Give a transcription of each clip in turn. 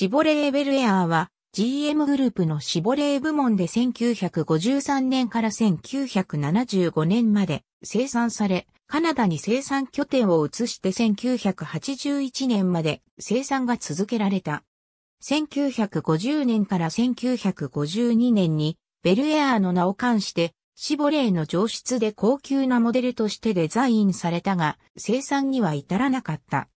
シボレー・ベルエアーは GM グループのシボレー部門で1953年から1975年まで生産され、カナダに生産拠点を移して1981年まで生産が続けられた。1950年から1952年にベルエアーの名を冠してシボレーの上質で高級なモデルとしてデザインされたが生産には至らなかった。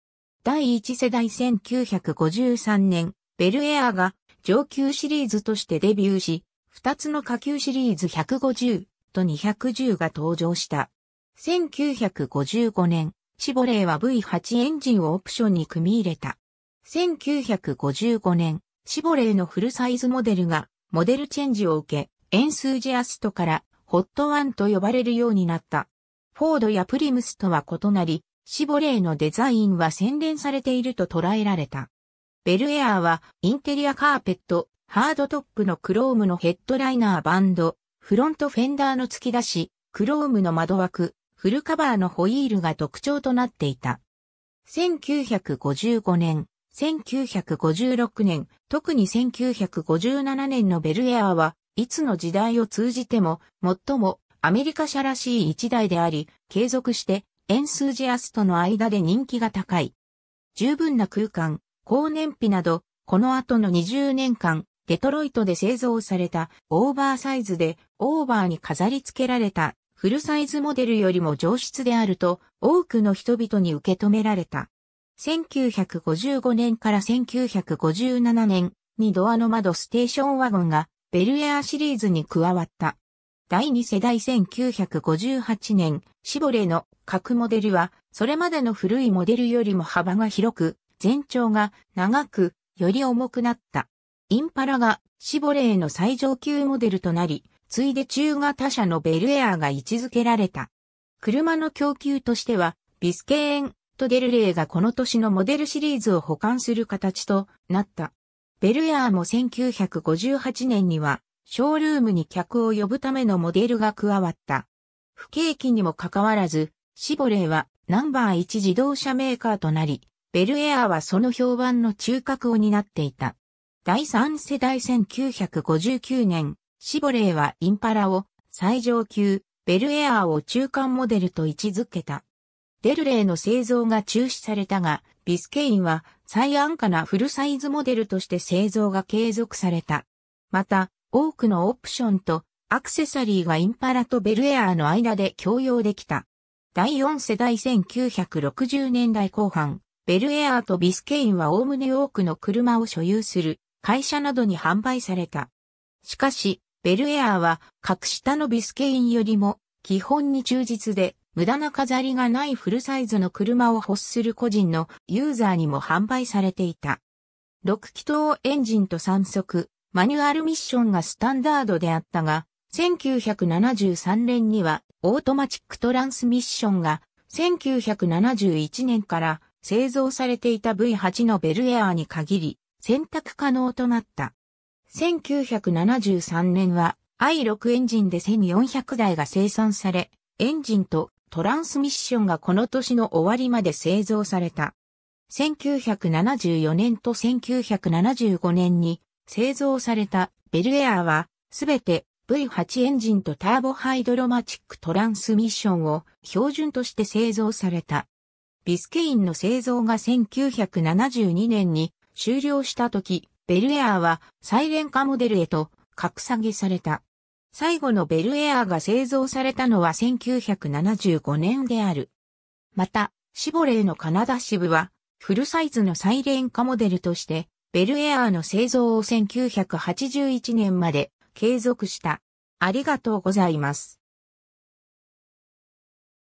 第1世代1953年、ベルエアが上級シリーズとしてデビューし、2つの下級シリーズ150と210が登場した。1955年、シボレーは V8 エンジンをオプションに組み入れた。1955年、シボレーのフルサイズモデルがモデルチェンジを受け、エンスージアストからホットワンと呼ばれるようになった。フォードやプリムスとは異なり、シボレーのデザインは洗練されていると捉えられた。ベルエアーはインテリアカーペット、ハードトップのクロームのヘッドライナーバンド、フロントフェンダーの突き出し、クロームの窓枠、フルカバーのホイールが特徴となっていた。1955年、1956年、特に1957年のベルエアはいつの時代を通じても最もアメリカ車らしい一台であり、継続してエンスージアストの間で人気が高い。十分な空間、高燃費など、この後の20年間、デトロイトで製造されたオーバーサイズでオーバーに飾り付けられたフルサイズモデルよりも上質であると多くの人々に受け止められた。1955年から1957年にドアの窓ステーションワゴンがベルエアシリーズに加わった。第2世代1958年、シボレの各モデルは、それまでの古いモデルよりも幅が広く、全長が長く、より重くなった。インパラがシボレーの最上級モデルとなり、ついで中型車のベルエアが位置づけられた。車の供給としては、ビスケーンとデルレーがこの年のモデルシリーズを保管する形となった。ベルエアも1958年にはショールームに客を呼ぶためのモデルが加わった。不景気にもかかわらず、シボレーはナンバー1自動車メーカーとなり、ベルエアはその評判の中核を担っていた。第3世代1959年、シボレーはインパラを最上級、ベルエアを中間モデルと位置づけた。デルレーの製造が中止されたが、ビスケインは最安価なフルサイズモデルとして製造が継続された。また、多くのオプションとアクセサリーがインパラとベルエアーの間で共用できた。第4世代1960年代後半、ベルエアーとビスケインはおおむね多くの車を所有する会社などに販売された。しかし、ベルエアーは格下のビスケインよりも基本に忠実で無駄な飾りがないフルサイズの車を欲する個人のユーザーにも販売されていた。6気筒エンジンと3速、マニュアルミッションがスタンダードであったが、1973年にはオートマチックトランスミッションが1971年から製造されていた V8 のベルエアーに限り選択可能となった。1973年は i6 エンジンで1400台が生産され、エンジンとトランスミッションがこの年の終わりまで製造された。1974年と1975年に製造されたベルエアは、すべて V8 エンジンとターボハイドロマチックトランスミッションを標準として製造された。ビスケインの製造が1972年に終了した時、ベルエアはサイレン化モデルへと格下げされた。最後のベルエアが製造されたのは1975年である。また、シボレーのカナダ支部は、フルサイズのサイレン化モデルとして、ベルエアーの製造を1981年まで継続した。ありがとうございます。